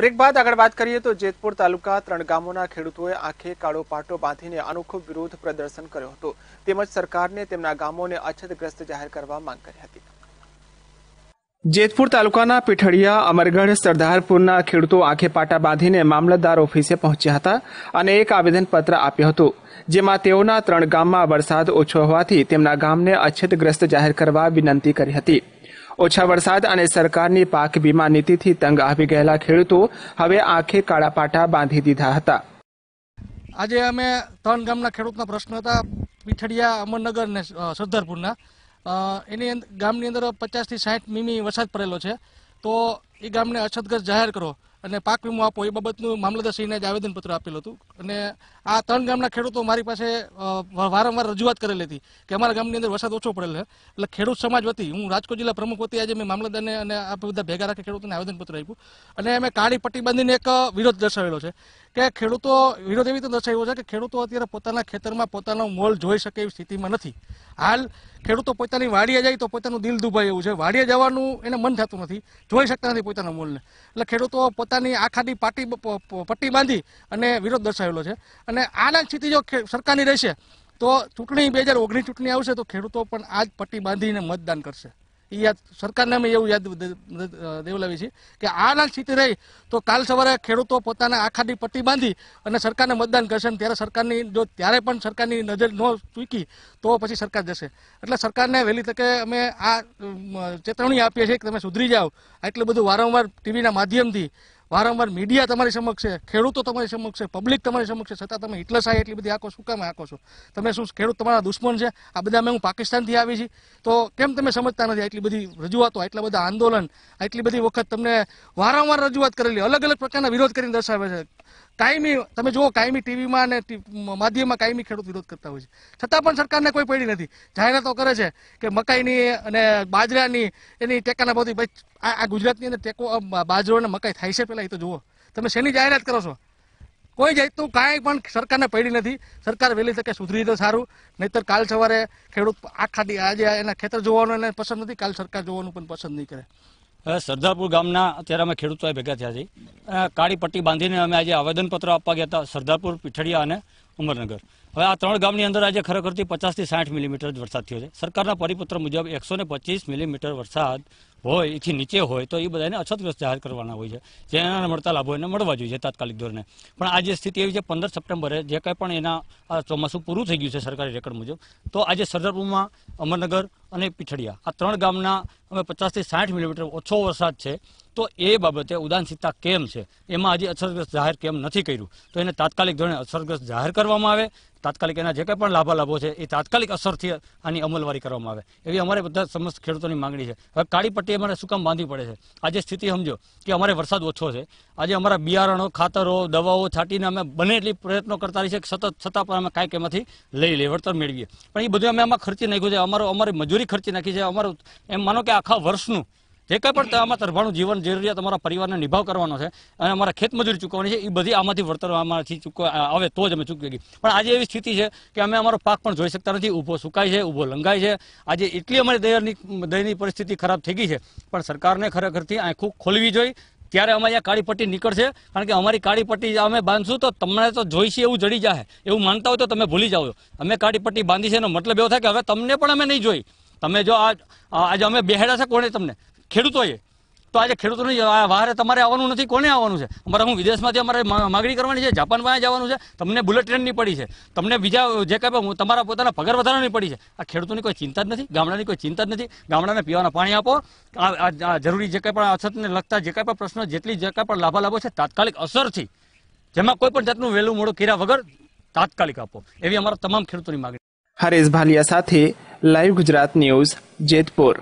break બાદ આગળ વાત કરીએ તો જેતપુર તાલુકા ત્રણ ગામોના ખેડૂતોએ આંખે કાળો પાટો બાંધીને અનોખો વિરોધ પ્રદર્શન કર્યો હતો તેમજ સરકારને તેમના ગામોને અછતગ્રસ્ત જાહેર કરવા માંગ કરી હતી જેતપુર તાલુકાના પીઠળીયા અમરગઢ સરદારપુરના ખેડૂતો આંખે પાટા બાંધીને મામલતદાર ઓફિસે પહોંચ્યા હતા અને એક આવેદનપત્ર આપ્યું હતું જેમાં તેઓના ત્રણ ગામમાં વરસાદ ઓછો હોવાથી તેમના ગામને અછતગ્રસ્ત જાહેર કરવા વિનંતી કરી હતી ઓછા વરસાદ અને સરકારની પાક વીમા નીતિથી તંગ આવી ગયેલા ખેડૂતો હવે આંખે કાળા પાટા બાંધી દીધા હતા આજે અમે ત્રણ ગામના ખેડૂતના પ્રશ્ન હતા પીઠડિયા અમરનગર ને સરદારપુરના એની ગામની અંદર પચાસથી સાઠ મીમી વરસાદ પડેલો છે તો એ ગામને અછતગ્રસ્ત જાહેર કરો અને પાક વીમો આપો એ બાબતનું મામલતદારશ્રીને જ આવેદનપત્ર આપેલું હતું અને આ ત્રણ ગામના ખેડૂતો મારી પાસે વારંવાર રજૂઆત કરેલી હતી કે અમારા ગામની અંદર વરસાદ ઓછો પડેલ એટલે ખેડૂત સમાજ વતી હું રાજકોટ જિલ્લા પ્રમુખ વતી આજે મેં મામલતદારને અને આ બધા ભેગા રાખે ખેડૂતોને આવેદનપત્ર આપ્યું અને અમે કાળી પટ્ટી બાંધીને એક વિરોધ દર્શાવેલો છે કે ખેડૂતો વિરોધ એવી રીતે દર્શાવ્યો છે કે ખેડૂતો અત્યારે પોતાના ખેતરમાં પોતાનો મોલ જોઈ શકે એવી સ્થિતિમાં નથી હાલ ખેડૂતો પોતાની વાડીએ જાય તો પોતાનું દિલ દુભાય એવું છે વાડીએ જવાનું એને મન થતું નથી જોઈ શકતા નથી પોતાના મોલને એટલે ખેડૂતો પોતાની આખાની પાટી પટ્ટી બાંધી અને વિરોધ દર્શાવ્યો આવેલો છે અને આના સ્થિતિ જો સરકારની રહેશે તો ચૂંટણી બે હજાર ઓગણીસ ચૂંટણી આવશે તો ખેડૂતો પણ આ જ પટ્ટી બાંધીને મતદાન કરશે એ યાદ સરકારને અમે એવું યાદ દેવલાવી છીએ કે આના સ્થિતિ રહી તો કાલ સવારે ખેડૂતો પોતાના આખાની પટ્ટી બાંધી અને સરકારને મતદાન કરશે અને ત્યારે સરકારની જો ત્યારે પણ સરકારની નજર ન ચૂકી તો પછી સરકાર જશે એટલે સરકારને વહેલી તકે અમે આ ચેતવણી આપીએ છીએ કે તમે સુધરી જાઓ એટલું બધું વારંવાર ટીવીના માધ્યમથી વારંવાર મીડિયા તમારી સમક્ષ છે ખેડૂતો તમારી સમક્ષ છે પબ્લિક તમારી સમક્ષ છે છતાં તમે હિટલર સાહેબ એટલી બધી આંખો શું કામ આંખો છો તમે શું ખેડૂત તમારા દુશ્મન છે આ બધા અમે હું પાકિસ્તાનથી આવી છી તો કેમ તમે સમજતા નથી આટલી બધી રજૂઆતો આટલા બધા આંદોલન આટલી બધી વખત તમને વારંવાર રજૂઆત કરેલી અલગ અલગ પ્રકારના વિરોધ કરીને દર્શાવે છે કાયમી તમે જુઓ કાયમી ટીવીમાં અને માધ્યમમાં કાયમી ખેડૂત વિરોધ કરતા હોય છે છતાં પણ સરકારને કોઈ પડી નથી જાહેરાતો કરે છે કે મકાઈની અને બાજરાની એની ટેકાના બધી આ ગુજરાતની અંદર ટેકો બાજરો અને મકાઈ થાય છે પહેલાં એ તો જુઓ તમે શેની જાહેરાત કરો છો કોઈ જાતનું કાંઈ પણ સરકારને પડી નથી સરકાર વહેલી તકે સુધરી તો સારું નહીતર કાલ સવારે ખેડૂત આખા આજે એના ખેતર જોવાનું એને પસંદ નથી કાલ સરકાર જોવાનું પણ પસંદ નહીં કરે સરદારપુર ગામના અત્યારે અમે ખેડૂતો ભેગા થયા છીએ કાળી પટ્ટી બાંધીને અમે આજે આવેદનપત્ર આપવા ગયા હતા સરદારપુર પીઠડિયા અને ઉમરનગર હવે આ ત્રણ ગામની અંદર આજે ખરેખરથી પચાસથી સાઠ મિલીમીટર જ વરસાદ થયો છે સરકારના પરિપત્ર મુજબ એકસો ને મિલીમીટર વરસાદ હોય એથી નીચે હોય તો એ બધાને અછતગ્રસ્ત જાહેર કરવાના હોય છે જેના મળતા લાભો એને મળવા જોઈએ તાત્કાલિક ધોરણે પણ આજે સ્થિતિ એવી છે પંદર સપ્ટેમ્બરે જે કંઈ પણ એના ચોમાસું પૂરું થઈ ગયું છે સરકારી રેકર્ડ મુજબ તો આજે સરદારપુરમાં અમરનગર અને પીઠડિયા આ ત્રણ ગામના અમે પચાસથી સાઠ મિલીમીટર ઓછો વરસાદ છે તો એ બાબતે ઉદાસીનતા કેમ છે એમાં હજી અસરગ્રસ્ત જાહેર કેમ નથી કર્યું તો એને તાત્કાલિક ધોરણે અસરગ્રસ્ત જાહેર કરવામાં આવે તાત્કાલિક એના જે કંઈ પણ લાભા લાભો છે એ તાત્કાલિક અસરથી આની અમલવારી કરવામાં આવે એવી અમારે બધા સમસ્ત ખેડૂતોની માંગણી છે હવે કાળી પટ્ટી અમારે શું કામ બાંધવી પડે છે આજે સ્થિતિ સમજો કે અમારે વરસાદ ઓછો છે આજે અમારા બિયારણો ખાતરો દવાઓ છાંટીને અમે બને એટલી પ્રયત્નો કરતા રહીએ સતત છતાં પણ અમે કાંઈક એમાંથી લઈ લઈએ વળતર મેળવીએ પણ એ બધું અમે આમાં ખર્ચી નાખ્યું છે અમારો અમારી મજૂરી ખર્ચી નાખી છે અમારું એમ માનો કે આખા વર્ષનું જે કંઈ પણ આમાં તરફાણું જીવન જરૂરિયાત અમારા પરિવારને નિભાવ કરવાનો છે અને અમારા ખેતમજૂરી ચૂકવવાની છે એ બધી આમાંથી વળતર અમારાથી ચૂકવા આવે તો જ અમે ચૂકવી પણ આજે એવી સ્થિતિ છે કે અમે અમારો પાક પણ જોઈ શકતા નથી ઊભો સુકાય છે ઊભો લંગાય છે આજે એટલી અમારી દયની દયની પરિસ્થિતિ ખરાબ થઈ ગઈ છે પણ સરકારને ખરેખરથી આંખું ખોલવી જોઈએ ત્યારે અમારી આ કાળી પટ્ટી નીકળશે કારણ કે અમારી કાળી પટ્ટી અમે બાંધશું તો તમને તો જોઈશે એવું જડી જાય એવું માનતા હોય તો તમે ભૂલી જાઓ અમે કાળી પટ્ટી બાંધી છે એનો મતલબ એવો થાય કે હવે તમને પણ અમે નહીં જોઈ તમે જો આજ આજે અમે બેહેડા છે કોણે તમને ખેડૂતોએ તો આજે ખેડૂતોની વારે તમારે આવવાનું નથી કોને આવવાનું છે અમારે હું વિદેશમાંથી અમારે માગણી કરવાની છે જાપાન પાસે જવાનું છે તમને બુલેટ ટ્રેનની પડી છે તમને બીજા જે કાંઈ તમારા પોતાના પગાર વધારાની પડી છે આ ખેડૂતોની કોઈ ચિંતા જ નથી ગામડાની કોઈ ચિંતા જ નથી ગામડાને પીવાના પાણી આપો આ જરૂરી જે કાંઈ પણ અછતને લગતા જે કાંઈ પણ પ્રશ્નો જેટલી જે કાંઈ પણ લાભા લાભો છે તાત્કાલિક અસરથી જેમાં કોઈ પણ જાતનું વહેલું મોડું કર્યા વગર તાત્કાલિક આપો એવી અમારા તમામ ખેડૂતોની માગણી હરેશ ભાલિયા સાથે લાઈવ ગુજરાત ન્યૂઝ જેતપુર